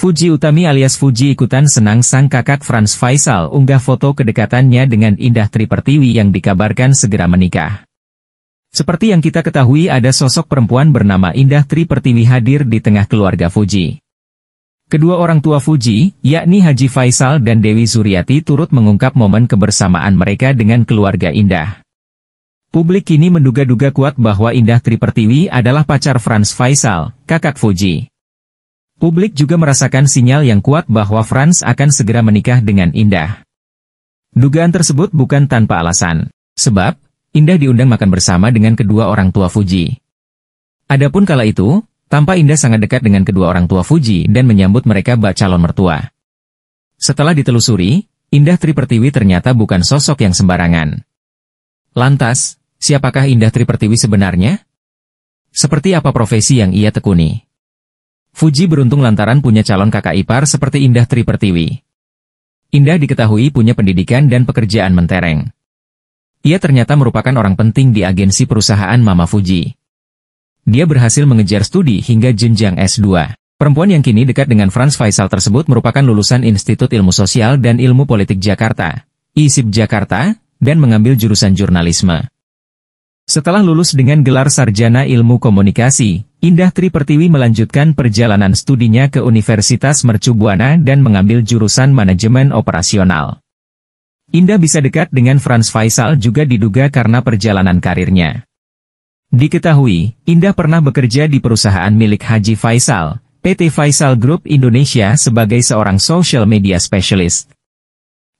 Fuji Utami alias Fuji ikutan senang sang kakak Franz Faisal unggah foto kedekatannya dengan Indah Tripertiwi yang dikabarkan segera menikah. Seperti yang kita ketahui ada sosok perempuan bernama Indah Tripertiwi hadir di tengah keluarga Fuji. Kedua orang tua Fuji, yakni Haji Faisal dan Dewi Zuriati turut mengungkap momen kebersamaan mereka dengan keluarga Indah. Publik kini menduga-duga kuat bahwa Indah Tripertiwi adalah pacar Franz Faisal, kakak Fuji. Publik juga merasakan sinyal yang kuat bahwa Franz akan segera menikah dengan Indah. Dugaan tersebut bukan tanpa alasan, sebab Indah diundang makan bersama dengan kedua orang tua Fuji. Adapun kala itu, tampak Indah sangat dekat dengan kedua orang tua Fuji dan menyambut mereka bak calon mertua. Setelah ditelusuri, Indah Tri ternyata bukan sosok yang sembarangan. Lantas, siapakah Indah Tri sebenarnya? Seperti apa profesi yang ia tekuni? Fuji beruntung lantaran punya calon kakak ipar seperti Indah Tri Pertiwi. Indah diketahui punya pendidikan dan pekerjaan mentereng. Ia ternyata merupakan orang penting di agensi perusahaan Mama Fuji. Dia berhasil mengejar studi hingga jenjang S2. Perempuan yang kini dekat dengan Franz Faisal tersebut merupakan lulusan Institut Ilmu Sosial dan Ilmu Politik Jakarta, ISIP Jakarta, dan mengambil jurusan jurnalisme. Setelah lulus dengan gelar sarjana ilmu komunikasi, Indah Tri Pertiwi melanjutkan perjalanan studinya ke Universitas Mercubuana dan mengambil jurusan manajemen operasional. Indah bisa dekat dengan Franz Faisal juga diduga karena perjalanan karirnya. Diketahui, Indah pernah bekerja di perusahaan milik Haji Faisal, PT Faisal Group Indonesia sebagai seorang social media specialist.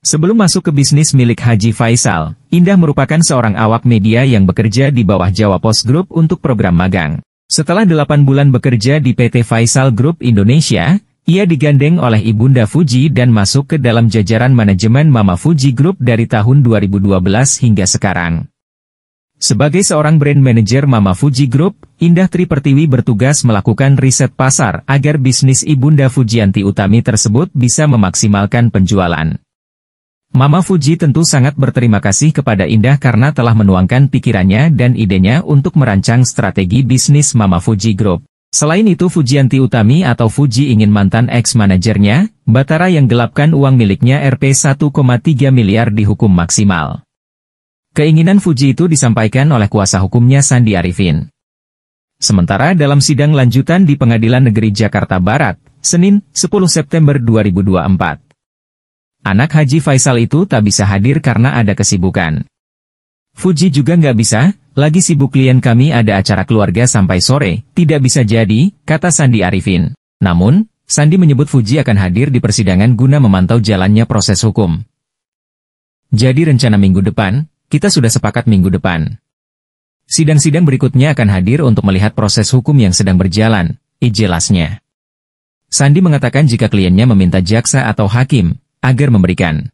Sebelum masuk ke bisnis milik Haji Faisal, Indah merupakan seorang awak media yang bekerja di bawah Jawa Post Group untuk program magang. Setelah 8 bulan bekerja di PT Faisal Group Indonesia, ia digandeng oleh Ibunda Fuji dan masuk ke dalam jajaran manajemen Mama Fuji Group dari tahun 2012 hingga sekarang. Sebagai seorang brand manager Mama Fuji Group, Indah Tri Pertiwi bertugas melakukan riset pasar agar bisnis Ibunda Fujianti Utami tersebut bisa memaksimalkan penjualan. Mama Fuji tentu sangat berterima kasih kepada Indah karena telah menuangkan pikirannya dan idenya untuk merancang strategi bisnis Mama Fuji Group. Selain itu Fujianti Utami atau Fuji ingin mantan ex-manajernya, Batara yang gelapkan uang miliknya Rp 1,3 miliar di hukum maksimal. Keinginan Fuji itu disampaikan oleh kuasa hukumnya Sandi Arifin. Sementara dalam sidang lanjutan di Pengadilan Negeri Jakarta Barat, Senin, 10 September 2024. Anak Haji Faisal itu tak bisa hadir karena ada kesibukan. Fuji juga nggak bisa, lagi sibuk klien kami ada acara keluarga sampai sore, tidak bisa jadi, kata Sandi Arifin. Namun, Sandi menyebut Fuji akan hadir di persidangan guna memantau jalannya proses hukum. Jadi rencana minggu depan, kita sudah sepakat minggu depan. Sidang-sidang berikutnya akan hadir untuk melihat proses hukum yang sedang berjalan, jelasnya. Sandi mengatakan jika kliennya meminta jaksa atau hakim, agar memberikan